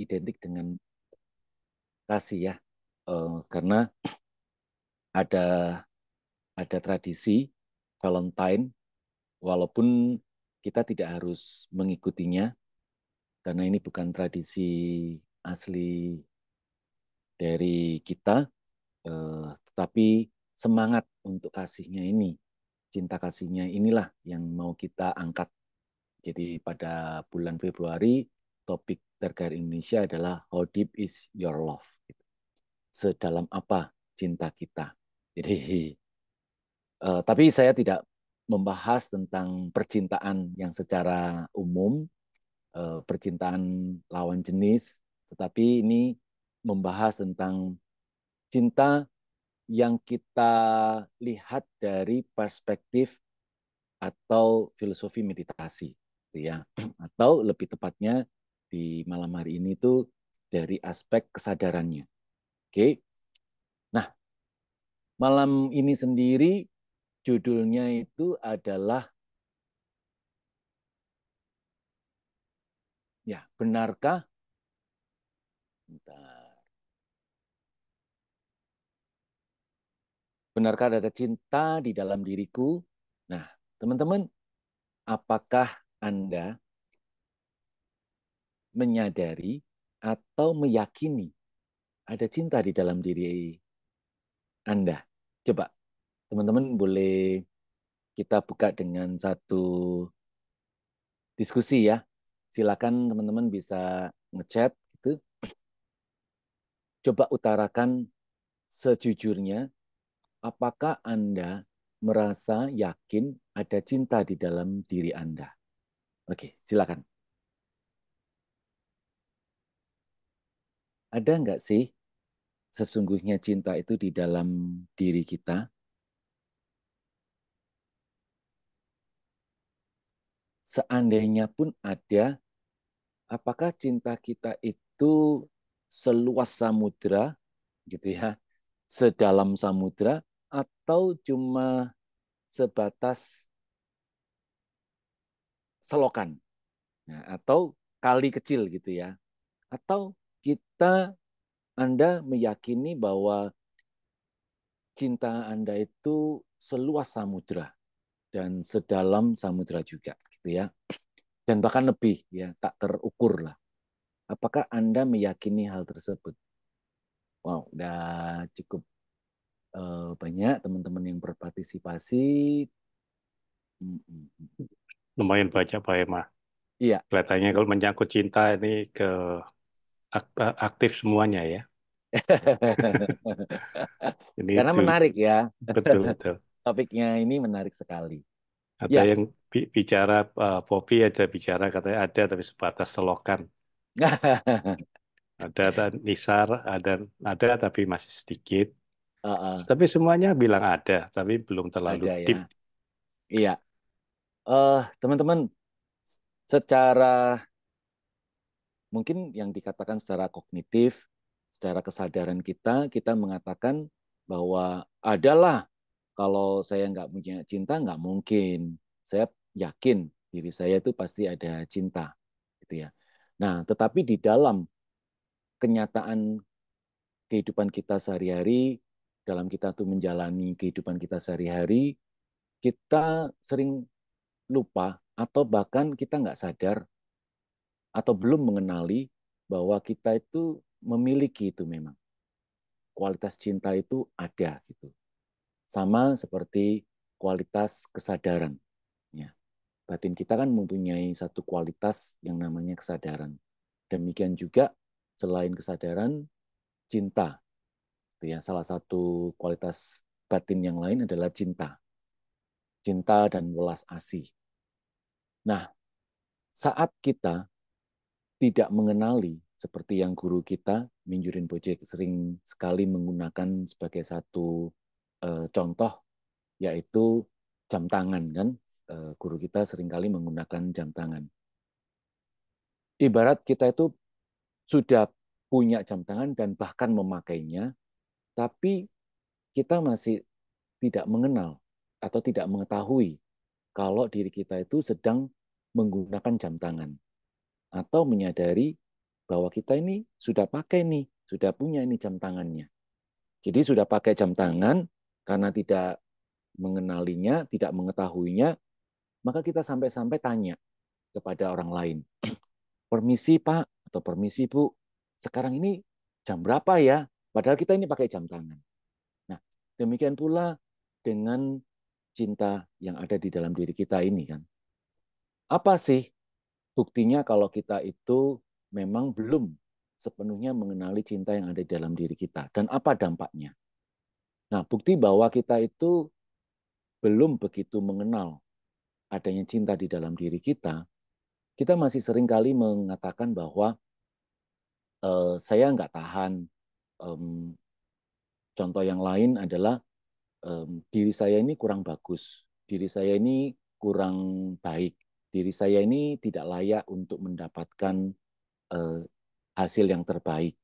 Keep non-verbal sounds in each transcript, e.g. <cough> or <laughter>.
identik dengan kasih ya, uh, karena ada ada tradisi Valentine, walaupun kita tidak harus mengikutinya karena ini bukan tradisi asli dari kita, uh, tetapi semangat untuk kasihnya ini, cinta kasihnya inilah yang mau kita angkat. Jadi pada bulan Februari topik terkait Indonesia adalah how deep is your love? Sedalam apa cinta kita? Jadi, uh, tapi saya tidak membahas tentang percintaan yang secara umum, uh, percintaan lawan jenis, tetapi ini membahas tentang cinta yang kita lihat dari perspektif atau filosofi meditasi, gitu ya, <clears throat> atau lebih tepatnya di malam hari ini itu dari aspek kesadarannya. Oke. Nah, malam ini sendiri judulnya itu adalah ya, benarkah Bentar. Benarkah ada cinta di dalam diriku? Nah, teman-teman, apakah Anda menyadari atau meyakini ada cinta di dalam diri Anda. Coba teman-teman boleh kita buka dengan satu diskusi ya. Silakan teman-teman bisa ngechat gitu. Coba utarakan sejujurnya apakah Anda merasa yakin ada cinta di dalam diri Anda. Oke, silakan. ada nggak sih sesungguhnya cinta itu di dalam diri kita? Seandainya pun ada, apakah cinta kita itu seluas samudra, gitu ya, sedalam samudra, atau cuma sebatas selokan, nah, atau kali kecil gitu ya, atau kita Anda meyakini bahwa cinta Anda itu seluas samudra dan sedalam samudra juga gitu ya. Dan bahkan lebih ya, tak terukur lah. Apakah Anda meyakini hal tersebut? Wow, udah cukup uh, banyak teman-teman yang berpartisipasi. Lumayan banyak Pak Ema. Iya. Kelihatannya kalau menyangkut cinta ini ke Eh, aktif semuanya ya. Ini <laughs> Karena itu. menarik ya. Betul <laughs> betul. Topiknya ini menarik sekali. Ada ya. yang bicara uh, Poppy aja bicara katanya ada tapi sebatas selokan. <laughs> ada, ada Nisar ada ada tapi masih sedikit. Uh -uh. Tapi semuanya bilang ada tapi belum terlalu ada, ya. deep. Iya. Uh, teman-teman secara mungkin yang dikatakan secara kognitif, secara kesadaran kita, kita mengatakan bahwa adalah kalau saya nggak punya cinta nggak mungkin. Saya yakin diri saya itu pasti ada cinta, gitu ya. Nah, tetapi di dalam kenyataan kehidupan kita sehari-hari, dalam kita tuh menjalani kehidupan kita sehari-hari, kita sering lupa atau bahkan kita nggak sadar atau belum mengenali bahwa kita itu memiliki itu memang. Kualitas cinta itu ada gitu. Sama seperti kualitas kesadaran. Ya. Batin kita kan mempunyai satu kualitas yang namanya kesadaran. Demikian juga selain kesadaran, cinta. Itu ya salah satu kualitas batin yang lain adalah cinta. Cinta dan welas asih. Nah, saat kita tidak mengenali seperti yang guru kita Minjurin Boje sering sekali menggunakan sebagai satu uh, contoh yaitu jam tangan kan uh, guru kita sering kali menggunakan jam tangan ibarat kita itu sudah punya jam tangan dan bahkan memakainya tapi kita masih tidak mengenal atau tidak mengetahui kalau diri kita itu sedang menggunakan jam tangan atau menyadari bahwa kita ini sudah pakai nih, sudah punya ini jam tangannya. Jadi sudah pakai jam tangan karena tidak mengenalinya, tidak mengetahuinya, maka kita sampai-sampai tanya kepada orang lain. <clears throat> Permisi Pak atau permisi Bu, sekarang ini jam berapa ya? Padahal kita ini pakai jam tangan. Nah, demikian pula dengan cinta yang ada di dalam diri kita ini kan. Apa sih buktinya kalau kita itu memang belum sepenuhnya mengenali cinta yang ada di dalam diri kita dan apa dampaknya. Nah, bukti bahwa kita itu belum begitu mengenal adanya cinta di dalam diri kita, kita masih sering kali mengatakan bahwa e, saya nggak tahan. E, contoh yang lain adalah e, diri saya ini kurang bagus, diri saya ini kurang baik, diri saya ini tidak layak untuk mendapatkan uh, hasil yang terbaik.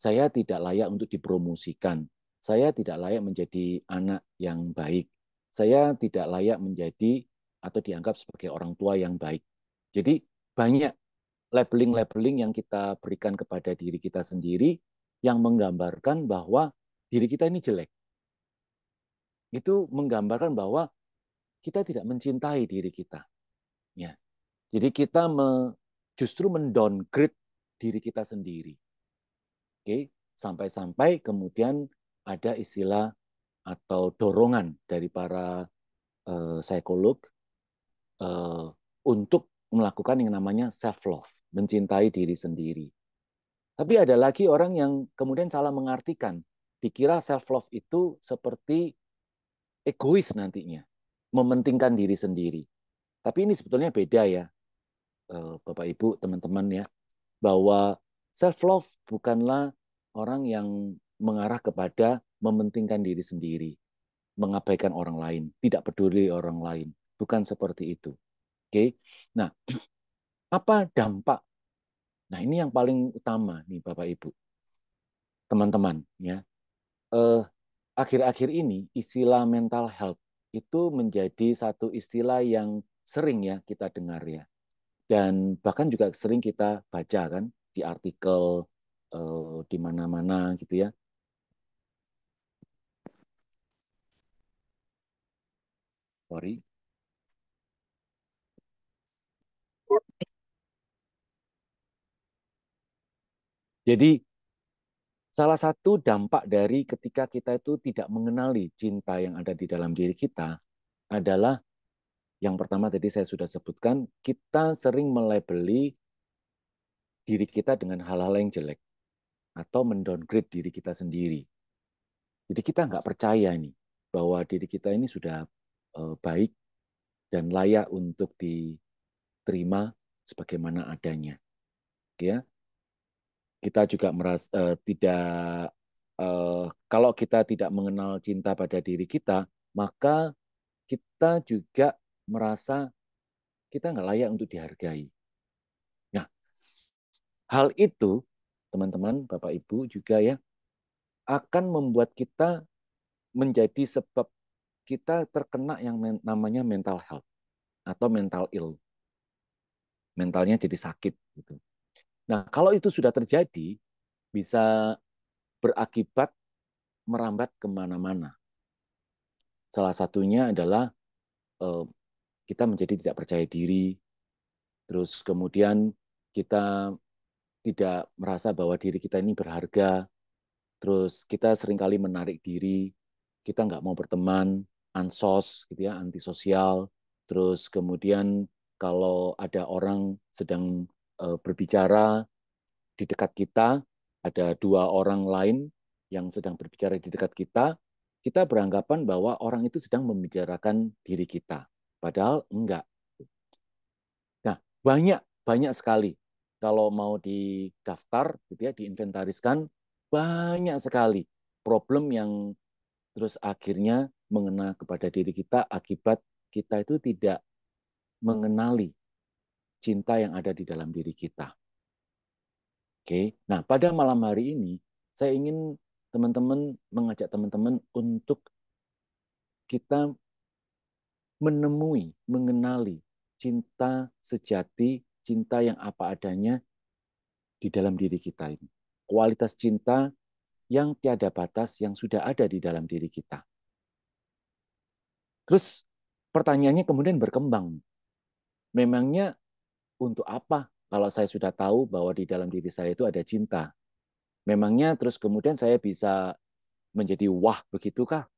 Saya tidak layak untuk dipromosikan. Saya tidak layak menjadi anak yang baik. Saya tidak layak menjadi atau dianggap sebagai orang tua yang baik. Jadi banyak labeling-labeling yang kita berikan kepada diri kita sendiri yang menggambarkan bahwa diri kita ini jelek. Itu menggambarkan bahwa kita tidak mencintai diri kita. Ya. Jadi kita me, justru mendowngrade diri kita sendiri. Oke, sampai-sampai kemudian ada istilah atau dorongan dari para uh, psikolog uh, untuk melakukan yang namanya self love, mencintai diri sendiri. Tapi ada lagi orang yang kemudian salah mengartikan, dikira self love itu seperti egois nantinya, mementingkan diri sendiri. Tapi ini sebetulnya beda ya, eh, Bapak Ibu, teman-teman ya, bahwa self love bukanlah orang yang mengarah kepada mementingkan diri sendiri, mengabaikan orang lain, tidak peduli orang lain, bukan seperti itu. Oke. Nah, <clears throat> apa dampak? Nah, ini yang paling utama nih Bapak Ibu. Teman-teman ya. Eh akhir-akhir ini istilah mental health itu menjadi satu istilah yang sering ya kita dengar ya. Dan bahkan juga sering kita baca kan di artikel uh, di mana-mana gitu ya. Sorry. Jadi salah satu dampak dari ketika kita itu tidak mengenali cinta yang ada di dalam diri kita adalah yang pertama tadi saya sudah sebutkan, kita sering melabeli diri kita dengan hal-hal yang jelek atau mendowngrade diri kita sendiri. Jadi kita nggak percaya ini bahwa diri kita ini sudah eh, baik dan layak untuk diterima sebagaimana adanya. Ya, kita juga merasa uh, eh, tidak uh, kalau kita tidak mengenal cinta pada diri kita, maka kita juga merasa kita nggak layak untuk dihargai. Nah, hal itu, teman-teman, Bapak Ibu juga ya, akan membuat kita menjadi sebab kita terkena yang namanya mental health atau mental ill. Mentalnya jadi sakit. Gitu. Nah, kalau itu sudah terjadi, bisa berakibat merambat kemana-mana. Salah satunya adalah kita menjadi tidak percaya diri, terus kemudian kita tidak merasa bahwa diri kita ini berharga, terus kita seringkali menarik diri, kita nggak mau berteman, ansos gitu ya, antisosial, terus kemudian kalau ada orang sedang eh, berbicara di dekat kita, ada dua orang lain yang sedang berbicara di dekat kita, kita beranggapan bahwa orang itu sedang membicarakan diri kita. Padahal enggak. Nah, banyak banyak sekali kalau mau didaftar gitu ya, diinventariskan banyak sekali problem yang terus akhirnya mengena kepada diri kita akibat kita itu tidak mengenali cinta yang ada di dalam diri kita. Oke. Nah, pada malam hari ini saya ingin teman-teman mengajak teman-teman untuk kita menemui, mengenali cinta sejati, cinta yang apa adanya di dalam diri kita ini. Kualitas cinta yang tiada batas yang sudah ada di dalam diri kita. Terus pertanyaannya kemudian berkembang. Memangnya untuk apa kalau saya sudah tahu bahwa di dalam diri saya itu ada cinta? Memangnya terus kemudian saya bisa menjadi wah begitukah?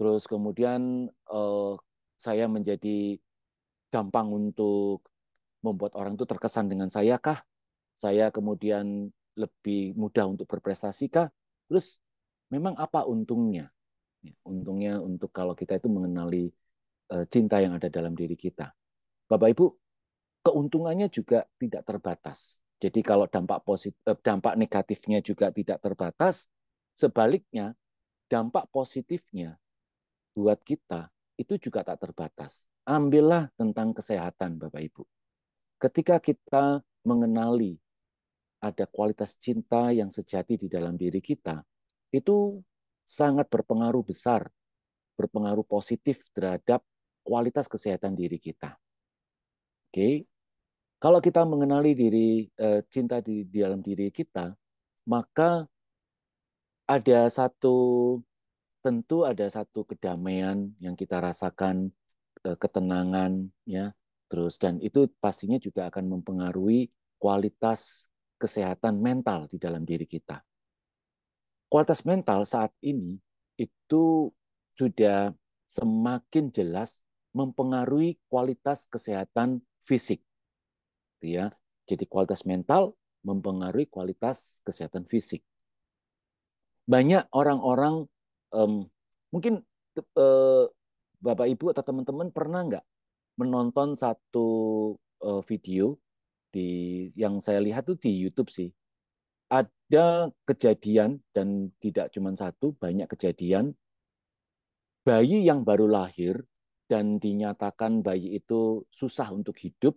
Terus kemudian eh, saya menjadi gampang untuk membuat orang itu terkesan dengan saya kah? Saya kemudian lebih mudah untuk berprestasi kah? Terus memang apa untungnya? Ya, untungnya untuk kalau kita itu mengenali eh, cinta yang ada dalam diri kita. Bapak Ibu, keuntungannya juga tidak terbatas. Jadi kalau dampak positif eh, dampak negatifnya juga tidak terbatas, sebaliknya dampak positifnya buat kita itu juga tak terbatas. Ambillah tentang kesehatan Bapak Ibu. Ketika kita mengenali ada kualitas cinta yang sejati di dalam diri kita, itu sangat berpengaruh besar, berpengaruh positif terhadap kualitas kesehatan diri kita. Oke. Kalau kita mengenali diri eh, cinta di dalam diri kita, maka ada satu tentu ada satu kedamaian yang kita rasakan eh, ketenangan ya terus dan itu pastinya juga akan mempengaruhi kualitas kesehatan mental di dalam diri kita. Kualitas mental saat ini itu sudah semakin jelas mempengaruhi kualitas kesehatan fisik. Gitu ya. Jadi kualitas mental mempengaruhi kualitas kesehatan fisik. Banyak orang-orang um, mungkin uh, Bapak Ibu atau teman-teman pernah nggak menonton satu uh, video di yang saya lihat tuh di YouTube sih. Ada kejadian dan tidak cuma satu, banyak kejadian bayi yang baru lahir dan dinyatakan bayi itu susah untuk hidup,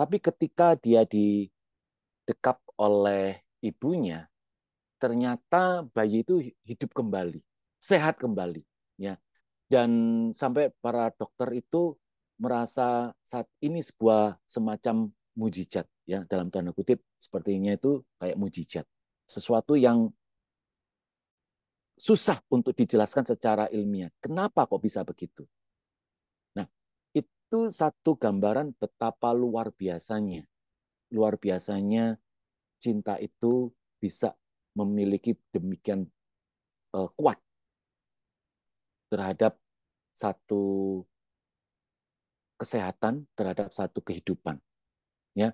tapi ketika dia didekap oleh ibunya, ternyata bayi itu hidup kembali sehat kembali ya dan sampai para dokter itu merasa saat ini sebuah semacam mujizat ya dalam tanda kutip sepertinya itu kayak mujizat sesuatu yang susah untuk dijelaskan secara ilmiah. Kenapa kok bisa begitu? Nah, itu satu gambaran betapa luar biasanya. Luar biasanya cinta itu bisa memiliki demikian eh, kuat terhadap satu kesehatan, terhadap satu kehidupan. Ya.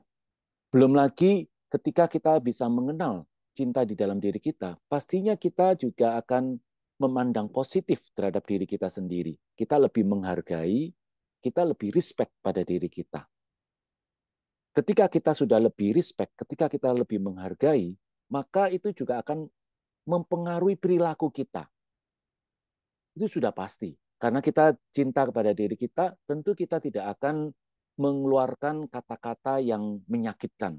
Belum lagi ketika kita bisa mengenal cinta di dalam diri kita, pastinya kita juga akan memandang positif terhadap diri kita sendiri. Kita lebih menghargai, kita lebih respect pada diri kita. Ketika kita sudah lebih respect, ketika kita lebih menghargai, maka itu juga akan mempengaruhi perilaku kita itu sudah pasti. Karena kita cinta kepada diri kita, tentu kita tidak akan mengeluarkan kata-kata yang menyakitkan.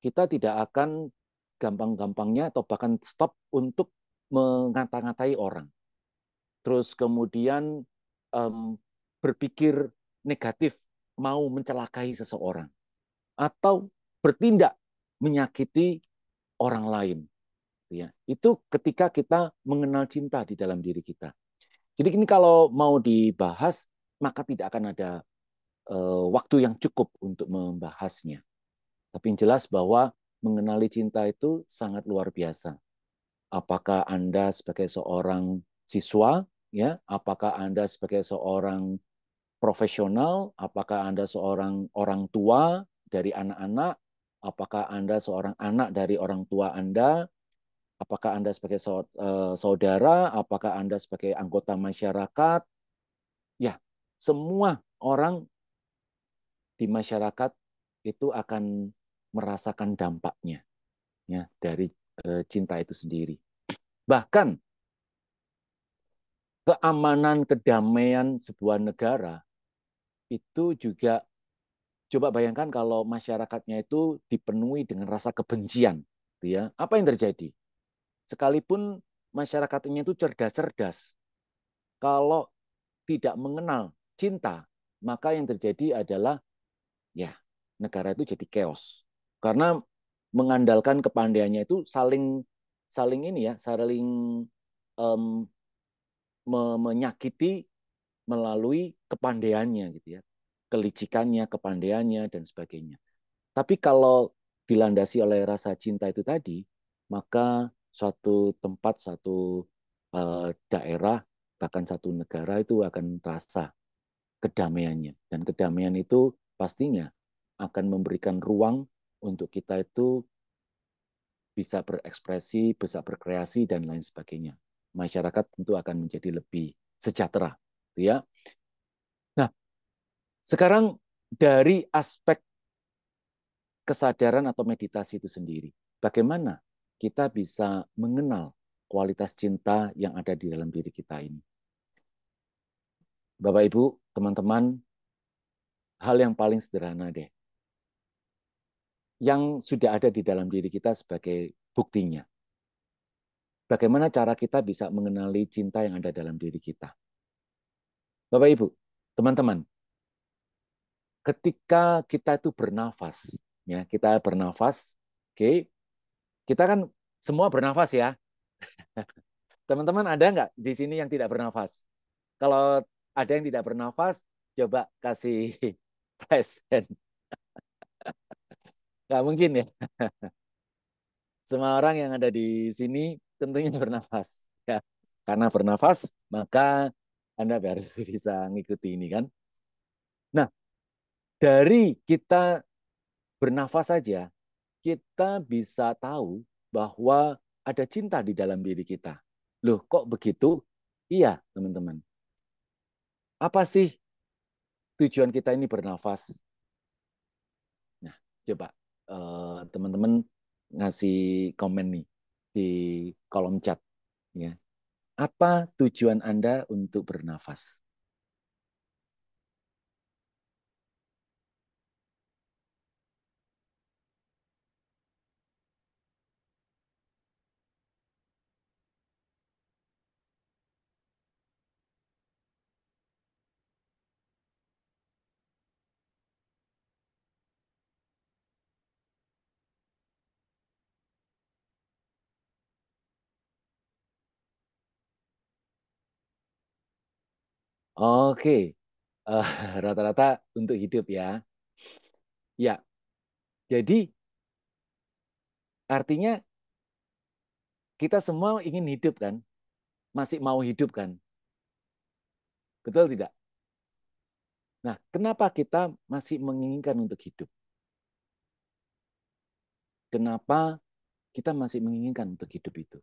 Kita tidak akan gampang-gampangnya atau bahkan stop untuk mengata-ngatai orang. Terus kemudian um, berpikir negatif, mau mencelakai seseorang. Atau bertindak menyakiti orang lain. Ya, itu ketika kita mengenal cinta di dalam diri kita. Jadi ini kalau mau dibahas, maka tidak akan ada uh, waktu yang cukup untuk membahasnya. Tapi yang jelas bahwa mengenali cinta itu sangat luar biasa. Apakah Anda sebagai seorang siswa, ya, apakah Anda sebagai seorang profesional, apakah Anda seorang orang tua dari anak-anak, apakah Anda seorang anak dari orang tua Anda, apakah Anda sebagai eh, saudara, apakah Anda sebagai anggota masyarakat. Ya, semua orang di masyarakat itu akan merasakan dampaknya ya dari e, cinta itu sendiri. Bahkan keamanan, kedamaian sebuah negara itu juga coba bayangkan kalau masyarakatnya itu dipenuhi dengan rasa kebencian, gitu ya. Apa yang terjadi? sekalipun masyarakatnya itu cerdas-cerdas, kalau tidak mengenal cinta, maka yang terjadi adalah ya negara itu jadi chaos. Karena mengandalkan kepandaiannya itu saling saling ini ya, saling um, me menyakiti melalui kepandaiannya gitu ya. Kelicikannya, kepandaiannya dan sebagainya. Tapi kalau dilandasi oleh rasa cinta itu tadi, maka suatu tempat, satu eh, daerah, bahkan satu negara itu akan terasa kedamaiannya. Dan kedamaian itu pastinya akan memberikan ruang untuk kita itu bisa berekspresi, bisa berkreasi dan lain sebagainya. Masyarakat tentu akan menjadi lebih sejahtera, gitu ya. Nah, sekarang dari aspek kesadaran atau meditasi itu sendiri, bagaimana kita bisa mengenal kualitas cinta yang ada di dalam diri kita ini. Bapak Ibu, teman-teman, hal yang paling sederhana deh. Yang sudah ada di dalam diri kita sebagai buktinya. Bagaimana cara kita bisa mengenali cinta yang ada dalam diri kita? Bapak Ibu, teman-teman, ketika kita itu bernafas, ya, kita bernafas, oke, okay, kita kan semua bernafas ya. <laughs> Teman-teman ada nggak di sini yang tidak bernafas? Kalau ada yang tidak bernafas, coba kasih <laughs> present. <laughs> Nggak mungkin ya. Semua orang yang ada di sini tentunya bernafas. Ya. Karena bernafas, maka Anda baru bisa ngikuti ini kan. Nah, dari kita bernafas saja, kita bisa tahu bahwa ada cinta di dalam diri kita. Loh, kok begitu? Iya, teman-teman. Apa sih tujuan kita ini bernafas? Nah, coba eh, teman-teman uh, ngasih komen nih di kolom chat ya. Apa tujuan Anda untuk bernafas? Oke, uh, <laughs> rata-rata untuk hidup ya. Ya, jadi artinya kita semua ingin hidup kan? Masih mau hidup kan? Betul tidak? Nah, kenapa kita masih menginginkan untuk hidup? Kenapa kita masih menginginkan untuk hidup itu?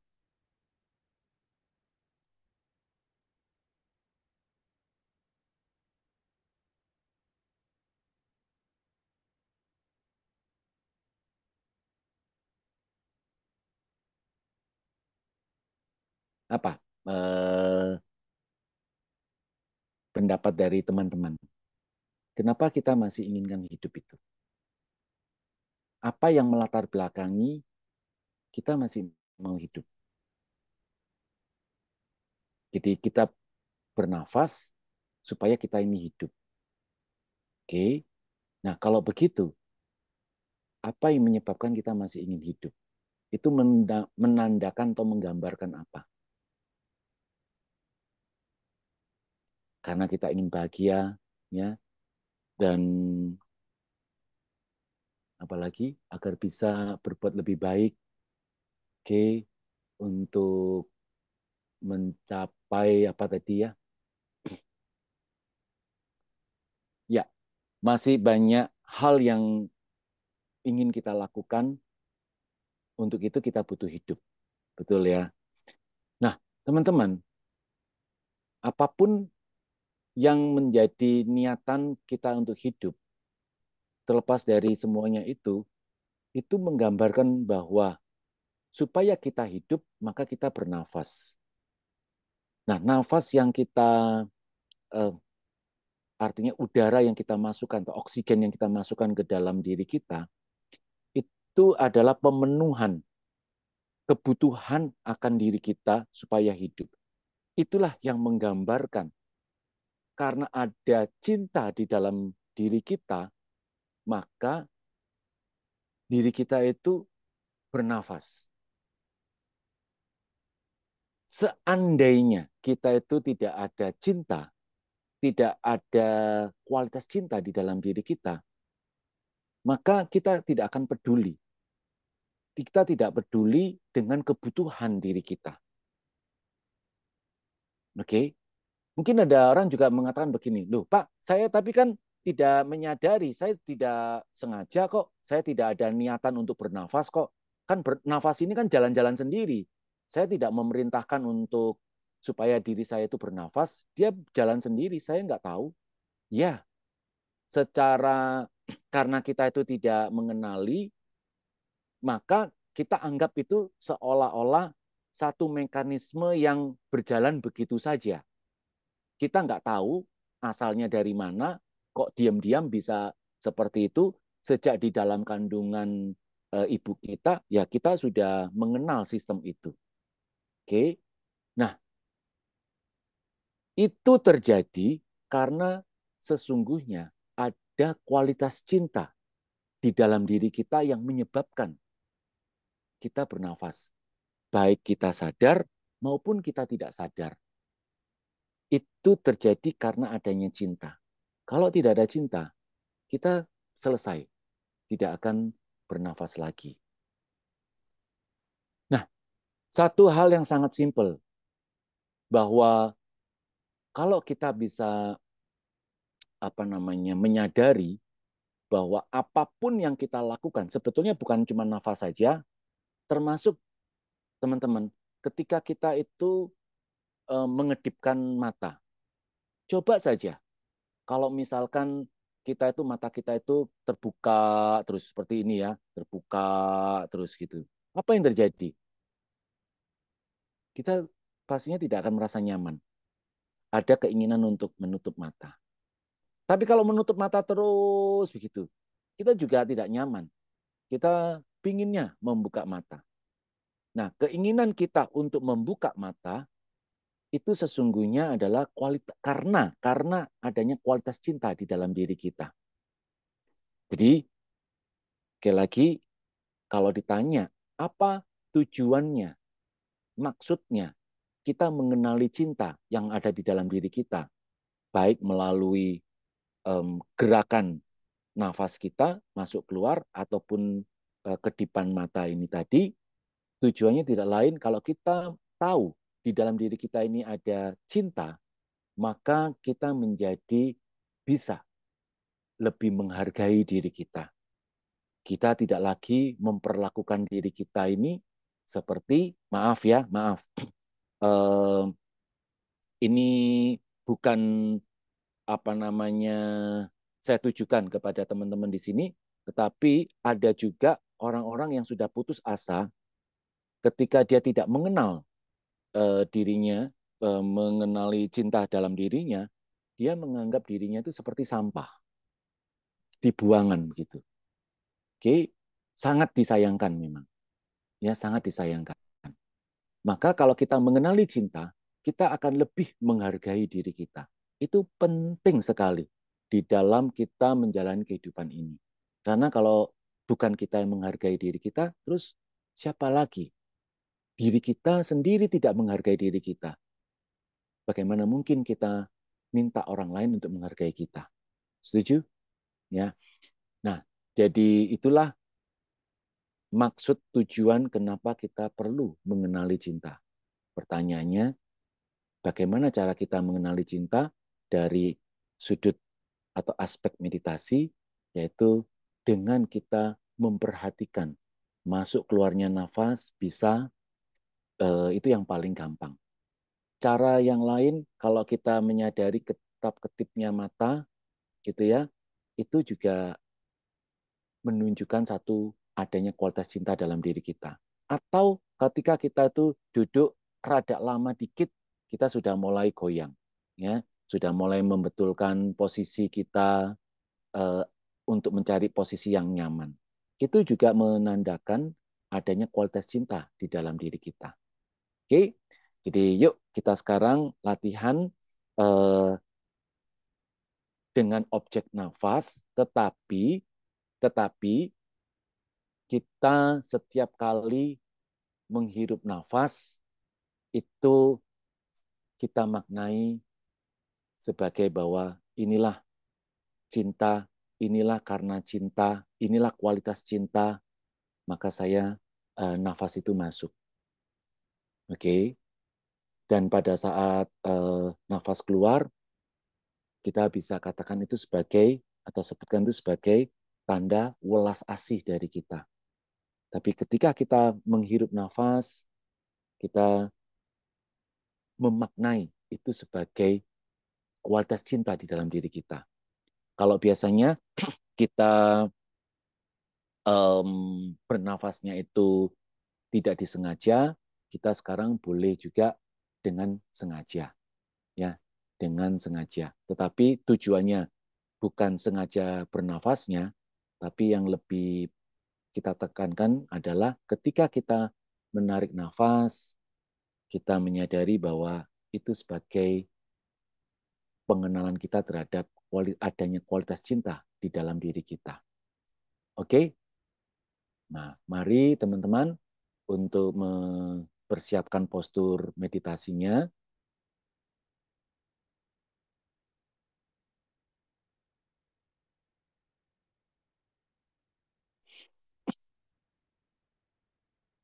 apa eh, pendapat dari teman-teman. Kenapa kita masih inginkan hidup itu? Apa yang melatar belakangi kita masih mau hidup? Jadi kita bernafas supaya kita ini hidup. Oke. Nah, kalau begitu apa yang menyebabkan kita masih ingin hidup? Itu menandakan atau menggambarkan apa? karena kita ingin bahagia ya dan apalagi agar bisa berbuat lebih baik oke okay. untuk mencapai apa tadi ya ya masih banyak hal yang ingin kita lakukan untuk itu kita butuh hidup betul ya nah teman-teman apapun yang menjadi niatan kita untuk hidup, terlepas dari semuanya itu, itu menggambarkan bahwa supaya kita hidup, maka kita bernafas. Nah, nafas yang kita, eh, artinya udara yang kita masukkan, atau oksigen yang kita masukkan ke dalam diri kita, itu adalah pemenuhan kebutuhan akan diri kita supaya hidup. Itulah yang menggambarkan karena ada cinta di dalam diri kita, maka diri kita itu bernafas. Seandainya kita itu tidak ada cinta, tidak ada kualitas cinta di dalam diri kita, maka kita tidak akan peduli. Kita tidak peduli dengan kebutuhan diri kita. Oke, okay? Mungkin ada orang juga mengatakan begini, loh Pak, saya tapi kan tidak menyadari, saya tidak sengaja kok, saya tidak ada niatan untuk bernafas kok. Kan bernafas ini kan jalan-jalan sendiri. Saya tidak memerintahkan untuk supaya diri saya itu bernafas, dia jalan sendiri, saya nggak tahu. Ya, secara <clears throat> karena kita itu tidak mengenali, maka kita anggap itu seolah-olah satu mekanisme yang berjalan begitu saja kita nggak tahu asalnya dari mana, kok diam-diam bisa seperti itu. Sejak di dalam kandungan e, ibu kita, ya kita sudah mengenal sistem itu. Oke, nah itu terjadi karena sesungguhnya ada kualitas cinta di dalam diri kita yang menyebabkan kita bernafas, baik kita sadar maupun kita tidak sadar itu terjadi karena adanya cinta. Kalau tidak ada cinta, kita selesai. Tidak akan bernafas lagi. Nah, satu hal yang sangat simpel. Bahwa kalau kita bisa apa namanya menyadari bahwa apapun yang kita lakukan sebetulnya bukan cuma nafas saja, termasuk teman-teman, ketika kita itu E, mengedipkan mata. Coba saja kalau misalkan kita itu mata kita itu terbuka terus seperti ini ya, terbuka terus gitu. Apa yang terjadi? Kita pastinya tidak akan merasa nyaman. Ada keinginan untuk menutup mata. Tapi kalau menutup mata terus begitu, kita juga tidak nyaman. Kita pinginnya membuka mata. Nah, keinginan kita untuk membuka mata itu sesungguhnya adalah kualitas karena karena adanya kualitas cinta di dalam diri kita. Jadi sekali lagi kalau ditanya apa tujuannya, maksudnya kita mengenali cinta yang ada di dalam diri kita, baik melalui um, gerakan nafas kita masuk keluar ataupun uh, kedipan mata ini tadi, tujuannya tidak lain kalau kita tahu di dalam diri kita ini ada cinta, maka kita menjadi bisa lebih menghargai diri kita. Kita tidak lagi memperlakukan diri kita ini seperti maaf ya, maaf. Uh, <clears throat> ini bukan apa namanya saya tujukan kepada teman-teman di sini, tetapi ada juga orang-orang yang sudah putus asa ketika dia tidak mengenal uh, dirinya uh, mengenali cinta dalam dirinya, dia menganggap dirinya itu seperti sampah dibuangan begitu. Oke, sangat disayangkan memang. Ya, sangat disayangkan. Maka kalau kita mengenali cinta, kita akan lebih menghargai diri kita. Itu penting sekali di dalam kita menjalani kehidupan ini. Karena kalau bukan kita yang menghargai diri kita, terus siapa lagi diri kita sendiri tidak menghargai diri kita, bagaimana mungkin kita minta orang lain untuk menghargai kita? Setuju? Ya. Nah, jadi itulah maksud tujuan kenapa kita perlu mengenali cinta. Pertanyaannya, bagaimana cara kita mengenali cinta dari sudut atau aspek meditasi, yaitu dengan kita memperhatikan masuk keluarnya nafas bisa Eh, itu yang paling gampang. Cara yang lain kalau kita menyadari ketap ketipnya mata gitu ya, itu juga menunjukkan satu adanya kualitas cinta dalam diri kita. Atau ketika kita itu duduk rada lama dikit, kita sudah mulai goyang, ya, sudah mulai membetulkan posisi kita eh, untuk mencari posisi yang nyaman. Itu juga menandakan adanya kualitas cinta di dalam diri kita. Oke, jadi yuk kita sekarang latihan eh, dengan objek nafas, tetapi tetapi kita setiap kali menghirup nafas itu kita maknai sebagai bahwa inilah cinta, inilah karena cinta, inilah kualitas cinta, maka saya eh, nafas itu masuk. Oke. Okay? Dan pada saat uh, nafas keluar, kita bisa katakan itu sebagai atau sebutkan itu sebagai tanda welas asih dari kita. Tapi ketika kita menghirup nafas, kita memaknai itu sebagai kualitas cinta di dalam diri kita. Kalau biasanya <clears throat> kita um, bernafasnya itu tidak disengaja, kita sekarang boleh juga dengan sengaja. Ya, dengan sengaja. Tetapi tujuannya bukan sengaja bernafasnya, tapi yang lebih kita tekankan adalah ketika kita menarik nafas, kita menyadari bahwa itu sebagai pengenalan kita terhadap adanya kualitas cinta di dalam diri kita. Oke? Nah, mari teman-teman untuk persiapkan postur meditasinya.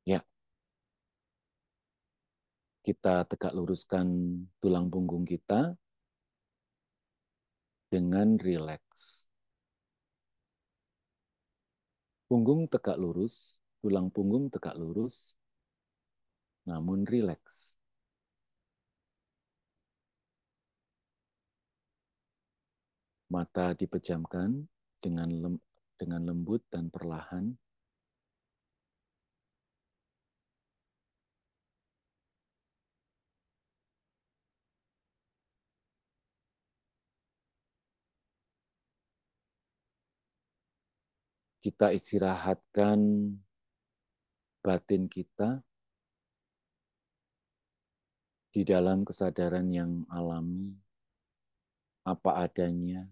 Ya. Kita tegak luruskan tulang punggung kita dengan rileks. Punggung tegak lurus, tulang punggung tegak lurus, namun rileks. Mata dipejamkan dengan lem, dengan lembut dan perlahan. Kita istirahatkan batin kita di dalam kesadaran yang alami, apa adanya,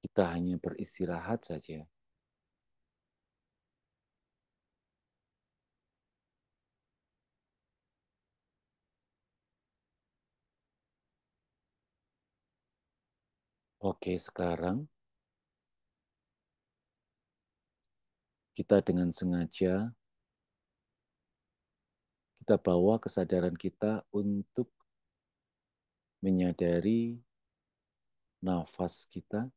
kita hanya beristirahat saja. Oke, sekarang kita dengan sengaja kita bawa kesadaran kita untuk menyadari nafas kita,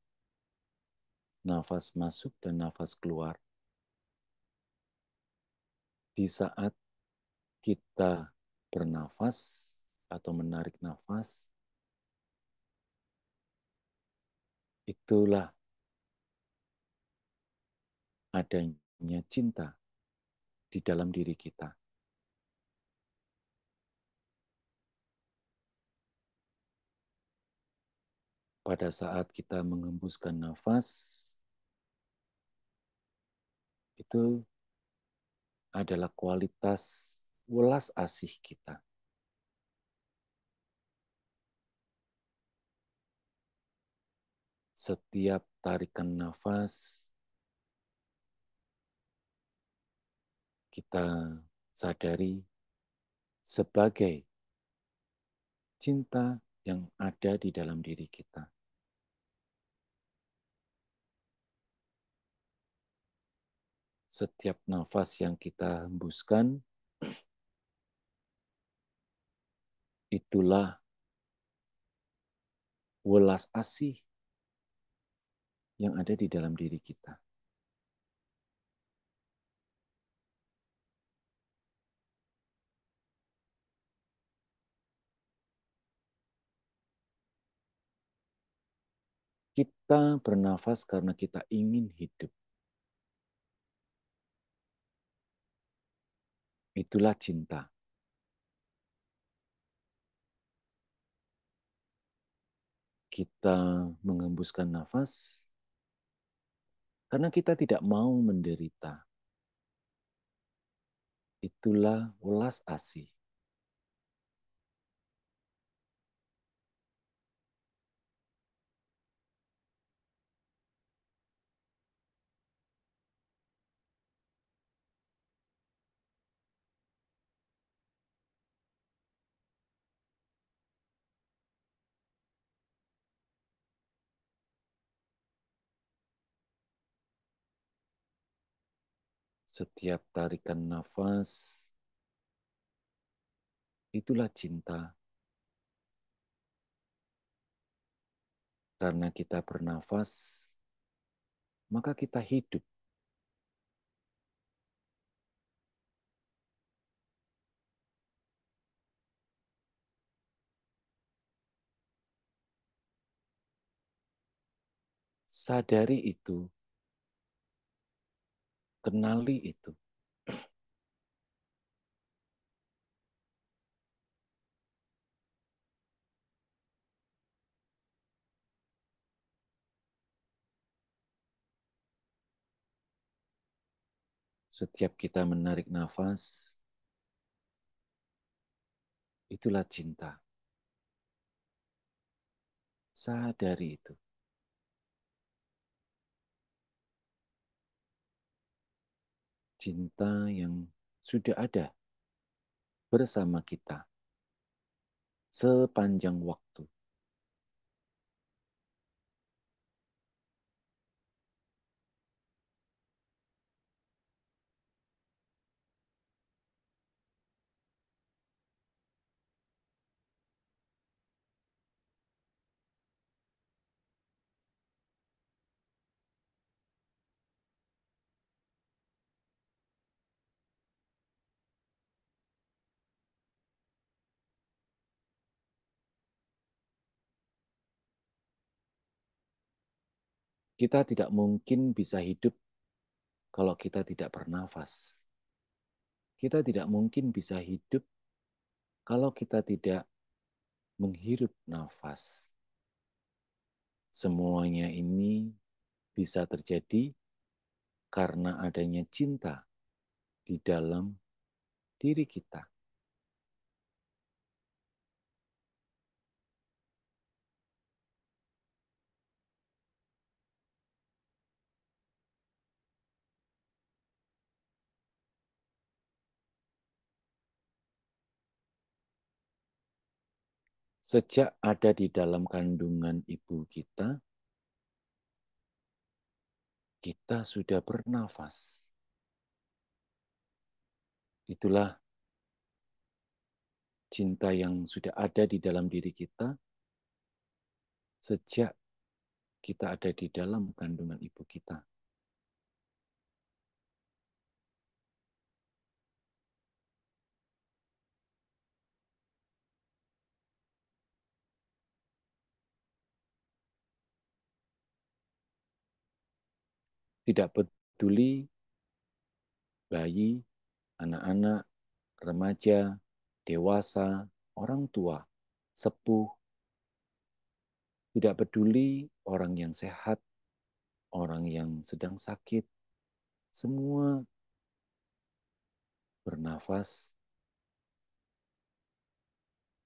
nafas masuk dan nafas keluar. Di saat kita bernafas atau menarik nafas, Itulah adanya cinta di dalam diri kita. Pada saat kita mengembuskan nafas, itu adalah kualitas welas asih kita. setiap tarikan nafas kita sadari sebagai cinta yang ada di dalam diri kita. Setiap nafas yang kita hembuskan, itulah welas asih yang ada di dalam diri kita. Kita bernafas karena kita ingin hidup. Itulah cinta. Kita mengembuskan nafas karena kita tidak mau menderita. Itulah ulas asih. Setiap tarikan nafas, itulah cinta. Karena kita bernafas, maka kita hidup. sadari itu Kenali itu. Setiap kita menarik nafas, itulah cinta. Sadari itu. cinta yang sudah ada bersama kita sepanjang waktu Kita tidak mungkin bisa hidup kalau kita tidak bernafas. Kita tidak mungkin bisa hidup kalau kita tidak menghirup nafas. Semuanya ini bisa terjadi karena adanya cinta di dalam diri kita. sejak ada di dalam kandungan ibu kita, kita sudah bernafas. Itulah cinta yang sudah ada di dalam diri kita sejak kita ada di dalam kandungan ibu kita. Tidak peduli bayi, anak-anak, remaja, dewasa, orang tua, sepuh, tidak peduli orang yang sehat, orang yang sedang sakit, semua bernafas,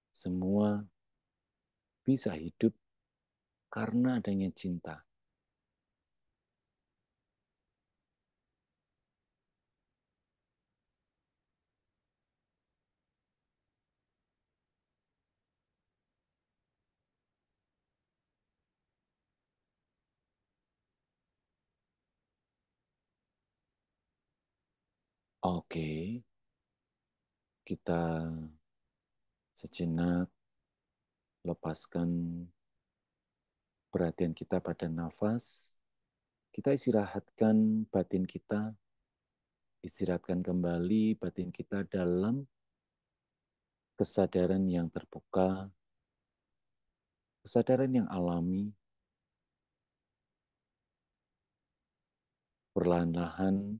semua bisa hidup karena adanya cinta. Oke, kita sejenak lepaskan perhatian kita pada nafas. Kita istirahatkan batin kita, istirahatkan kembali batin kita dalam kesadaran yang terbuka, kesadaran yang alami, perlahan-lahan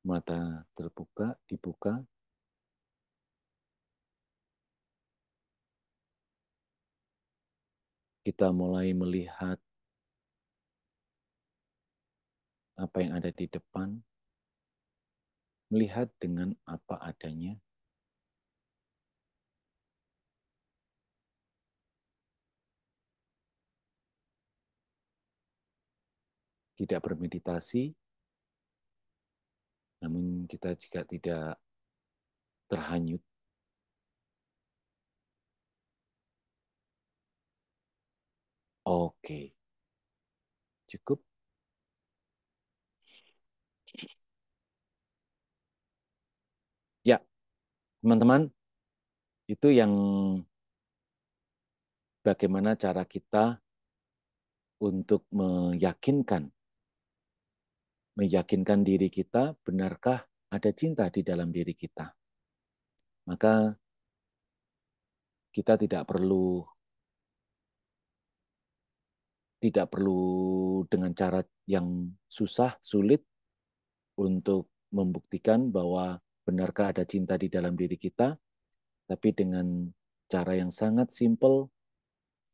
mata terbuka, dibuka. Kita mulai melihat apa yang ada di depan, melihat dengan apa adanya. Tidak bermeditasi, namun kita juga tidak terhanyut Oke. Cukup? Ya, teman-teman, itu yang bagaimana cara kita untuk meyakinkan meyakinkan diri kita benarkah ada cinta di dalam diri kita. Maka kita tidak perlu tidak perlu dengan cara yang susah, sulit untuk membuktikan bahwa benarkah ada cinta di dalam diri kita, tapi dengan cara yang sangat simpel,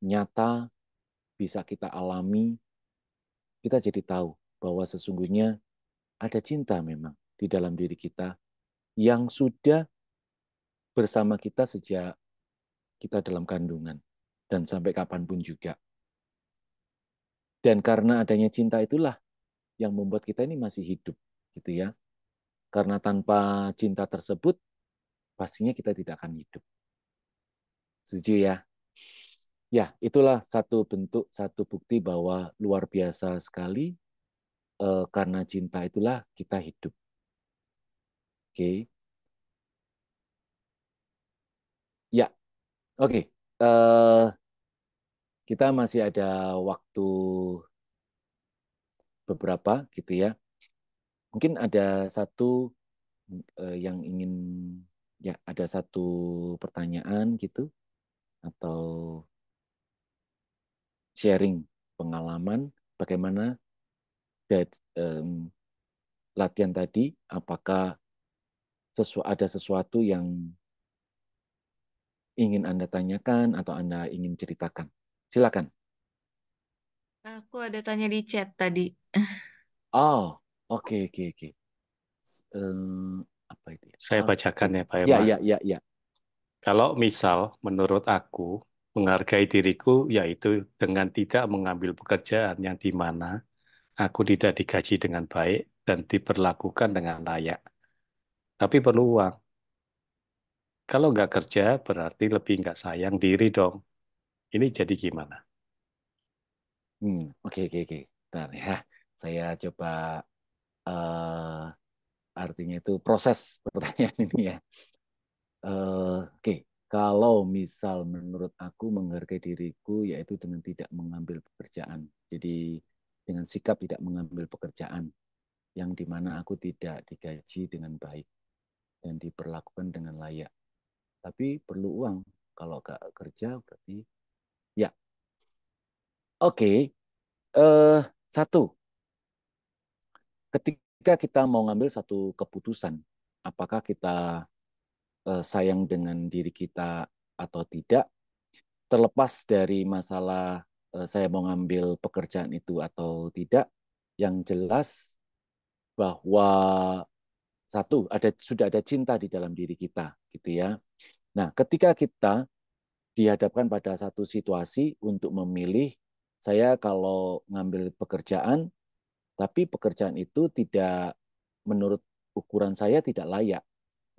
nyata, bisa kita alami, kita jadi tahu bahwa sesungguhnya ada cinta memang di dalam diri kita yang sudah bersama kita sejak kita dalam kandungan dan sampai kapanpun juga. Dan karena adanya cinta itulah yang membuat kita ini masih hidup, gitu ya. Karena tanpa cinta tersebut, pastinya kita tidak akan hidup. Setuju ya? Ya, itulah satu bentuk, satu bukti bahwa luar biasa sekali Eh, karena cinta itulah kita hidup. Oke. Okay. Ya. Oke. Okay. Eh, kita masih ada waktu beberapa gitu ya. Mungkin ada satu eh, yang ingin ya ada satu pertanyaan gitu atau sharing pengalaman bagaimana dari um, latihan tadi apakah sesu ada sesuatu yang ingin Anda tanyakan atau Anda ingin ceritakan. Silakan. Aku ada tanya di chat tadi. Oh, oke okay, oke okay, oke. Okay. Um, apa itu? Ya? Saya ah, bacakan ya Pak Ya ya ya ya. Kalau misal menurut aku menghargai diriku yaitu dengan tidak mengambil pekerjaan yang di mana aku tidak digaji dengan baik dan diperlakukan dengan layak. Tapi perlu uang. Kalau nggak kerja, berarti lebih nggak sayang diri dong. Ini jadi gimana? Hmm, oke, oke, oke. Bentar ya. Saya coba uh, artinya itu proses <laughs> pertanyaan ini ya. Uh, oke, okay. kalau misal menurut aku menghargai diriku yaitu dengan tidak mengambil pekerjaan. Jadi dengan sikap tidak mengambil pekerjaan yang dimana aku tidak digaji dengan baik dan diperlakukan dengan layak. Tapi perlu uang. Kalau gak kerja berarti ya. Oke. Okay. Uh, eh, satu. Ketika kita mau ngambil satu keputusan, apakah kita uh, sayang dengan diri kita atau tidak, terlepas dari masalah Eh, saya mau ngambil pekerjaan itu atau tidak. Yang jelas bahwa satu ada sudah ada cinta di dalam diri kita, gitu ya. Nah, ketika kita dihadapkan pada satu situasi untuk memilih saya kalau ngambil pekerjaan tapi pekerjaan itu tidak menurut ukuran saya tidak layak.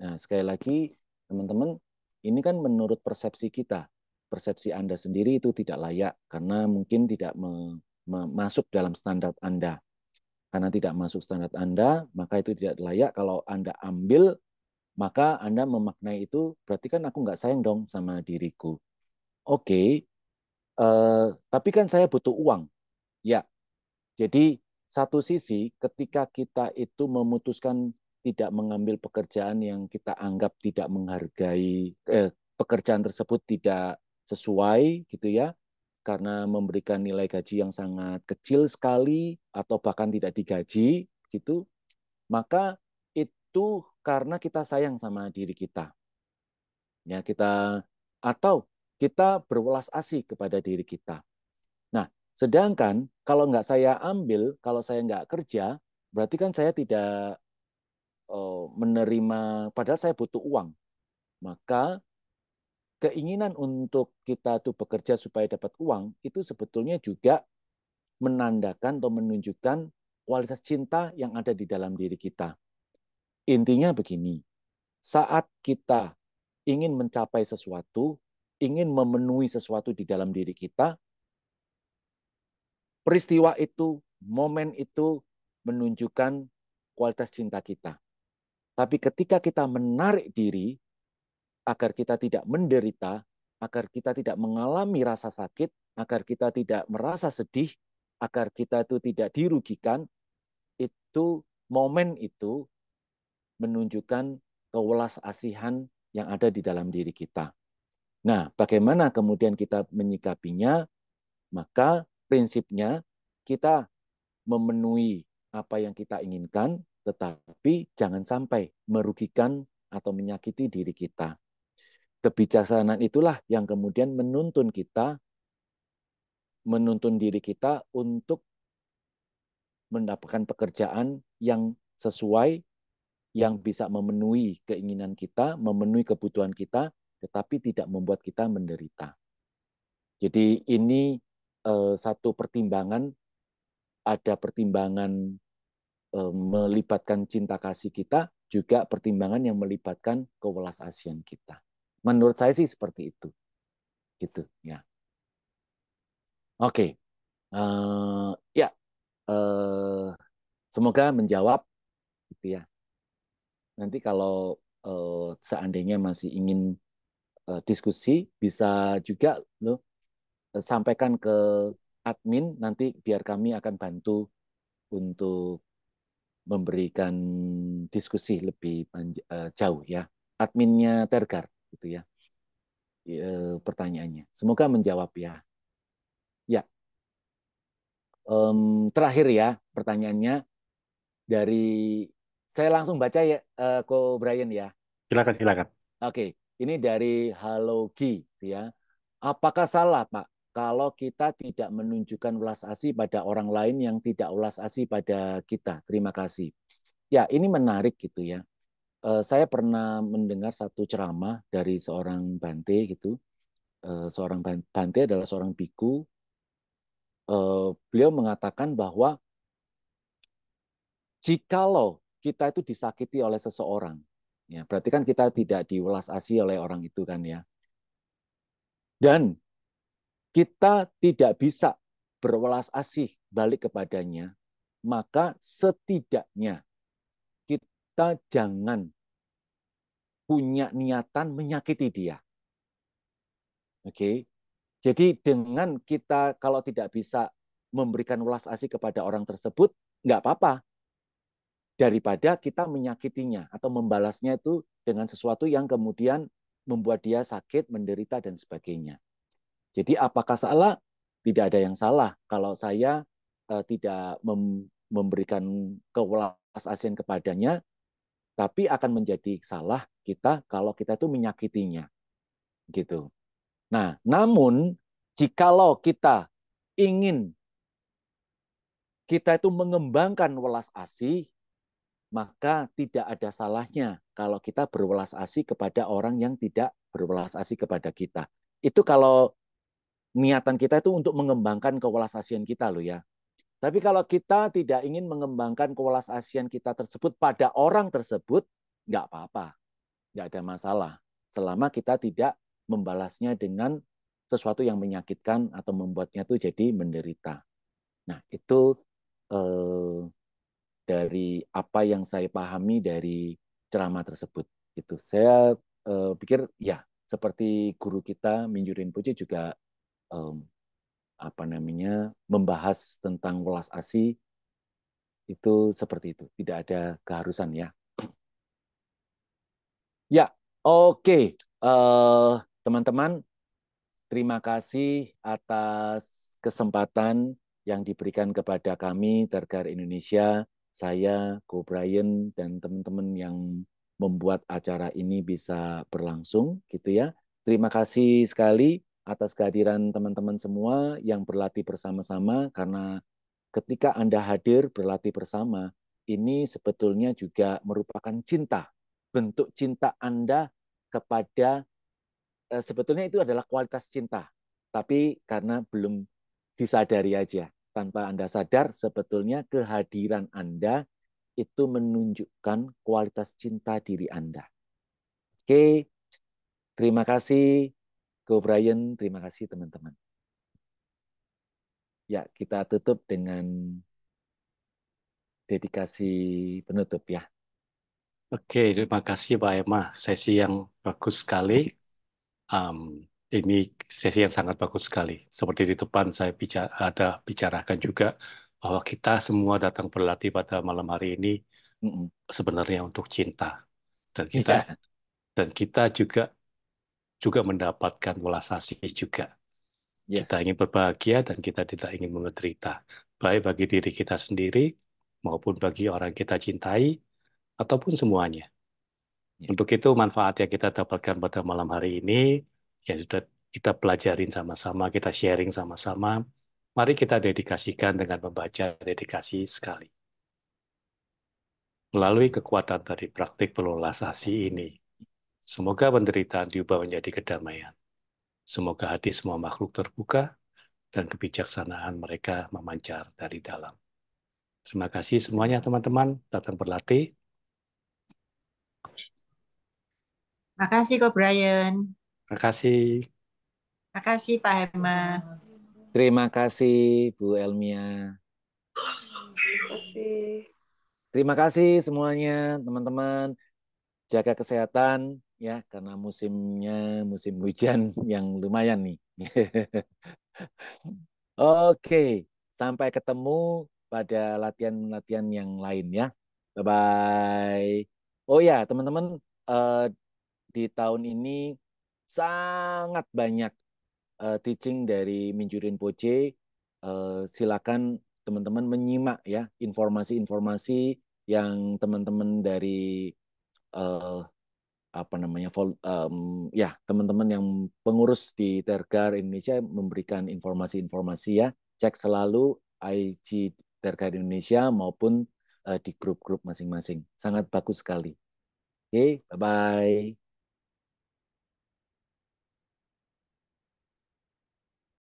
Nah, sekali lagi teman-teman, ini kan menurut persepsi kita persepsi Anda sendiri itu tidak layak karena mungkin tidak me, me, masuk dalam standar Anda. Karena tidak masuk standar Anda, maka itu tidak layak. Kalau Anda ambil, maka Anda memaknai itu berarti kan aku nggak sayang dong sama diriku. Oke, okay, uh, eh, tapi kan saya butuh uang. Ya, jadi satu sisi ketika kita itu memutuskan tidak mengambil pekerjaan yang kita anggap tidak menghargai eh, pekerjaan tersebut tidak sesuai gitu ya karena memberikan nilai gaji yang sangat kecil sekali atau bahkan tidak digaji gitu maka itu karena kita sayang sama diri kita ya kita atau kita berwelas asih kepada diri kita nah sedangkan kalau nggak saya ambil kalau saya nggak kerja berarti kan saya tidak eh, menerima padahal saya butuh uang maka keinginan untuk kita tuh bekerja supaya dapat uang itu sebetulnya juga menandakan atau menunjukkan kualitas cinta yang ada di dalam diri kita. Intinya begini, saat kita ingin mencapai sesuatu, ingin memenuhi sesuatu di dalam diri kita, peristiwa itu, momen itu menunjukkan kualitas cinta kita. Tapi ketika kita menarik diri agar kita tidak menderita, agar kita tidak mengalami rasa sakit, agar kita tidak merasa sedih, agar kita itu tidak dirugikan, itu momen itu menunjukkan kewelas asihan yang ada di dalam diri kita. Nah, bagaimana kemudian kita menyikapinya? Maka prinsipnya kita memenuhi apa yang kita inginkan, tetapi jangan sampai merugikan atau menyakiti diri kita kebijaksanaan itulah yang kemudian menuntun kita menuntun diri kita untuk mendapatkan pekerjaan yang sesuai yang bisa memenuhi keinginan kita, memenuhi kebutuhan kita, tetapi tidak membuat kita menderita. Jadi ini eh, satu pertimbangan ada pertimbangan eh, melibatkan cinta kasih kita, juga pertimbangan yang melibatkan kewelasasian kita. Menurut saya sih seperti itu. Gitu, ya. Oke. Okay. Uh, eh, ya. Uh, semoga menjawab gitu ya. Nanti kalau uh, seandainya masih ingin uh, diskusi bisa juga lo uh, sampaikan ke admin nanti biar kami akan bantu untuk memberikan diskusi lebih uh, jauh ya. Adminnya Tergar gitu ya e, pertanyaannya. Semoga menjawab ya. Ya. e, terakhir ya pertanyaannya dari saya langsung baca ya e, Ko Brian ya. Silakan silakan. Oke, ini dari halo Halogi gitu ya. Apakah salah Pak kalau kita tidak menunjukkan ulas asih pada orang lain yang tidak ulas asih pada kita? Terima kasih. Ya, ini menarik gitu ya. Eh, saya pernah mendengar satu ceramah dari seorang bante gitu. Eh, seorang bante adalah seorang biku. Eh, beliau mengatakan bahwa jikalau kita itu disakiti oleh seseorang, ya berarti kan kita tidak diwelas asi oleh orang itu kan ya. Dan kita tidak bisa berwelas asih balik kepadanya, maka setidaknya kita jangan punya niatan menyakiti dia. Oke. Okay? Jadi dengan kita kalau tidak bisa memberikan welas asih kepada orang tersebut, nggak apa-apa. Daripada kita menyakitinya atau membalasnya itu dengan sesuatu yang kemudian membuat dia sakit, menderita, dan sebagainya. Jadi apakah salah? Tidak ada yang salah kalau saya uh, tidak mem memberikan kewelas asian kepadanya tapi akan menjadi salah kita kalau kita itu menyakitinya. Gitu. Nah, namun jikalau kita ingin kita itu mengembangkan welas asih, maka tidak ada salahnya kalau kita berwelas asih kepada orang yang tidak berwelas asih kepada kita. Itu kalau niatan kita itu untuk mengembangkan kewelas asihan kita loh ya. Tapi kalau kita tidak ingin mengembangkan kewelas asian kita tersebut pada orang tersebut, nggak apa-apa. Nggak ada masalah. Selama kita tidak membalasnya dengan sesuatu yang menyakitkan atau membuatnya itu jadi menderita. Nah, itu eh, dari apa yang saya pahami dari ceramah tersebut. Itu saya eh, pikir ya seperti guru kita Minjurin Puji juga eh, apa namanya membahas tentang welas asih itu seperti itu, tidak ada keharusan ya. <clears throat> Ya, oke, okay. uh, eh, teman-teman, terima kasih atas kesempatan yang diberikan kepada kami Tergar Indonesia, saya Ko Brian dan teman-teman yang membuat acara ini bisa berlangsung gitu ya. Terima kasih sekali atas kehadiran teman-teman semua yang berlatih bersama-sama karena ketika Anda hadir berlatih bersama, ini sebetulnya juga merupakan cinta. Bentuk cinta Anda kepada eh, sebetulnya itu adalah kualitas cinta, tapi karena belum disadari aja. Tanpa Anda sadar sebetulnya kehadiran Anda itu menunjukkan kualitas cinta diri Anda. Oke. Terima kasih Go Brian, terima kasih teman-teman. Ya, kita tutup dengan dedikasi penutup ya. Oke, terima kasih Pak Emma. Sesi yang bagus sekali. Um, ini sesi yang sangat bagus sekali. Seperti di depan saya bicara, ada bicarakan juga bahwa kita semua datang berlatih pada malam hari ini sebenarnya untuk cinta dan kita yeah. dan kita juga juga mendapatkan welas asih juga. Yes. Kita ingin berbahagia dan kita tidak ingin menderita, baik bagi diri kita sendiri maupun bagi orang kita cintai ataupun semuanya. Yes. Untuk itu manfaat yang kita dapatkan pada malam hari ini yang sudah kita pelajarin sama-sama, kita sharing sama-sama. Mari kita dedikasikan dengan membaca dedikasi sekali. Melalui kekuatan dari praktik pelolasasi ini, Semoga penderitaan diubah menjadi kedamaian. Semoga hati semua makhluk terbuka dan kebijaksanaan mereka memancar dari dalam. Terima kasih semuanya teman-teman datang berlatih. Terima kasih kok Brian. Terima kasih, Pak Hema. Terima kasih Bu Elmia. Terima kasih. Terima kasih semuanya teman-teman. Jaga kesehatan, ya karena musimnya musim hujan yang lumayan nih. <laughs> Oke, sampai ketemu pada latihan-latihan yang lain ya. Bye bye. Oh ya, teman-teman eh, di tahun ini sangat banyak eh, teaching dari Minjurin Poce. Eh, silakan teman-teman menyimak ya informasi-informasi yang teman-teman dari uh, apa namanya um, ya teman-teman yang pengurus di Tergar Indonesia memberikan informasi-informasi ya cek selalu IG Tergar Indonesia maupun uh, di grup-grup masing-masing sangat bagus sekali oke okay, bye bye